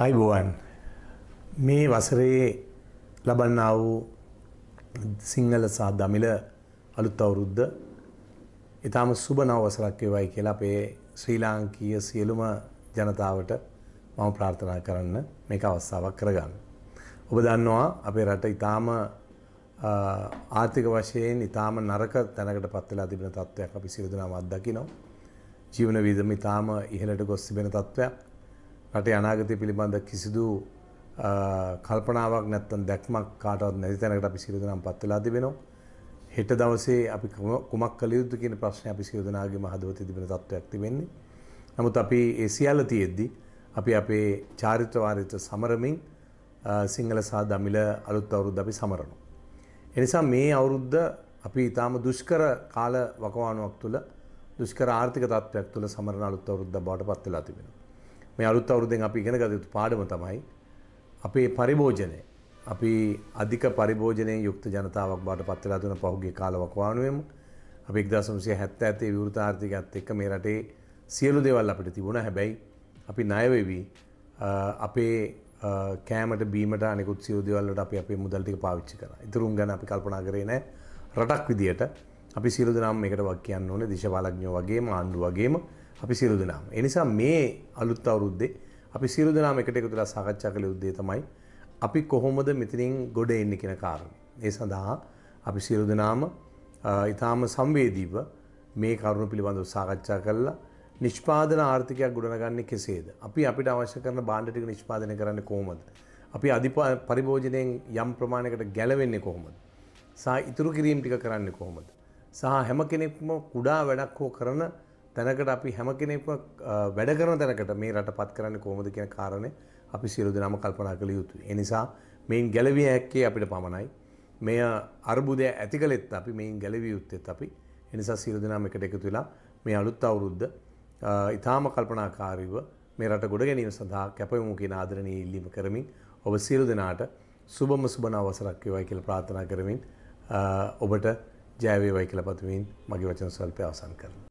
අයිබෝවන් මේ වසරේ ලබන්නා වූ සිංහල සහ දමිල අලුත් අවුරුද්ද ඉතාම සුබ නව වසරක් වේවායි කියලා අපේ ශ්‍රී ලාංකීය සියලුම ජනතාවට මම ප්‍රාර්ථනා කරන්න මේක අවස්ථාවක් කරගන්න. ඔබ දන්නවා අපේ රට ඉතාම ආර්ථික වශයෙන් ඉතාම නරක තැනකට පත් වෙලා තිබෙන තත්ත්වයක් අපි සියලු දෙනාම අත්දකිනවා. ජීවන විදම ඉතාම ඉහළට ගොස් තිබෙන තත්ත්වයක්. රටේ අනාගතය පිළිබඳ කිසිදු කල්පනාවක් නැත්තන් දැක්මක් කාටවත් නැති තැනකට අපි සිරදනම් පත්වෙලා තිබෙනවා. හෙට දවසේ අපි කුමක් කළ යුතු කියන ප්‍රශ්න අපි සිරදනාගේ මහදවත තිබෙන තත්ත්වයක් තිබෙන්නේ. නමුත් අපි ඒ සියල්ල තියෙද්දි අපි අපේ චාරිත්‍රවාරිත්‍ර සමරමින් සිංහල සහ දමිල අලුත් අවුරුද්ද අපි සමරනවා. එනිසා මේ අවුරුද්ද අපි ඉතාම දුෂ්කර කාල වකවානුවක් තුළ දුෂ්කර ආර්ථික තත්ත්වයක් තුළ සමරණ අලුත් අවුරුද්ද බවට පත් වෙලා තිබෙනවා. මේ අලුත් අවුරුද්දෙන් අපි ඉගෙන ගත යුතු පාඩම තමයි අපේ පරිභෝජනය. අපි අධික පරිභෝජනයෙන් යුක්ත ජනතාවක් බවට පත් වෙලා තුන පහුගිය කාලවකවානුවේම අපි 1977 විවෘත ආර්ථිකයත් එක්ක මේ රටේ සියලු දේවල් අපිට තිබුණා. හැබැයි අපි ණය වෙවි අපේ කෑමට බීමට අනිකුත් සියලු දේවල් වලට අපි අපේ මුදල් ටික පාවිච්චි කරා. ඉතුරුම් ගැන අපි කල්පනා කරේ නැහැ. රටක් විදියට අපි සියලු දෙනාම මේකට වක් කියන්න ඕනේ. දේශපාලඥයෝ වගේම ආණ්ඩුව වගේම අපි සියලු දෙනාම. ඒ නිසා මේ අලුත් අවුරුද්දේ අපි සියලු දෙනාම එකට එකතු වෙලා සාකච්ඡා කළ යුත්තේ තමයි අපි කොහොමද මෙතනින් ගොඩ එන්නේ කියන කාරණය. ඒ සඳහා අපි සියලු දෙනාම ඊටාම සංවේදීව මේ කරුණ පිළිබඳව සාකච්ඡා කළා. නිෂ්පාදන ආර්ථිකයක් ගොඩනගන්නේ කෙසේද? අපි අපිට අවශ්‍ය කරන භාණ්ඩ ටික නිෂ්පාදනය කරන්නේ කොහොමද? අපි අධි පරිභෝජනයෙන් යම් ප්‍රමාණයකට ගැලවෙන්නේ කොහොමද? සහ ඉතුරු කිරීම ටික කරන්නේ කොහොමද? සහ හැම කෙනෙක්ම කුඩා වැඩක් හෝ කරන තැනකට අපි හැම කෙනෙක් වැඩ කරන තැනකට මේ රට පත් කරන්න කොහොමද කියන කාරණය අපි සියලු දෙනාම කල්පනා කළ යුතුයි. ඒ නිසා මේන් ගැලවිය හැක්කේ අපිට පමණයි. මෙය අර්බුදය ඇති කළෙත් අපි මේන් ගැලවිය යුත්තේත් අපි. ඒ නිසා සියලු දෙනාම එකට එකතු වෙලා මේ අලුත් අවුරුද්ද ඊටාම කල්පනාකාරීව මේ රට ගොඩ ගැනීම සඳහා කැපවමු කියන ආදරණීය ඉල්ලීම කරමින් ඔබ සියලු දෙනාට සුබම සුබන අවසරක් වේවායි කියලා ප්‍රාර්ථනා කරමින් ඔබට ජය වේවායි කියලා පතමින් මගේ වචන ස්වල්පය අවසන් කරනවා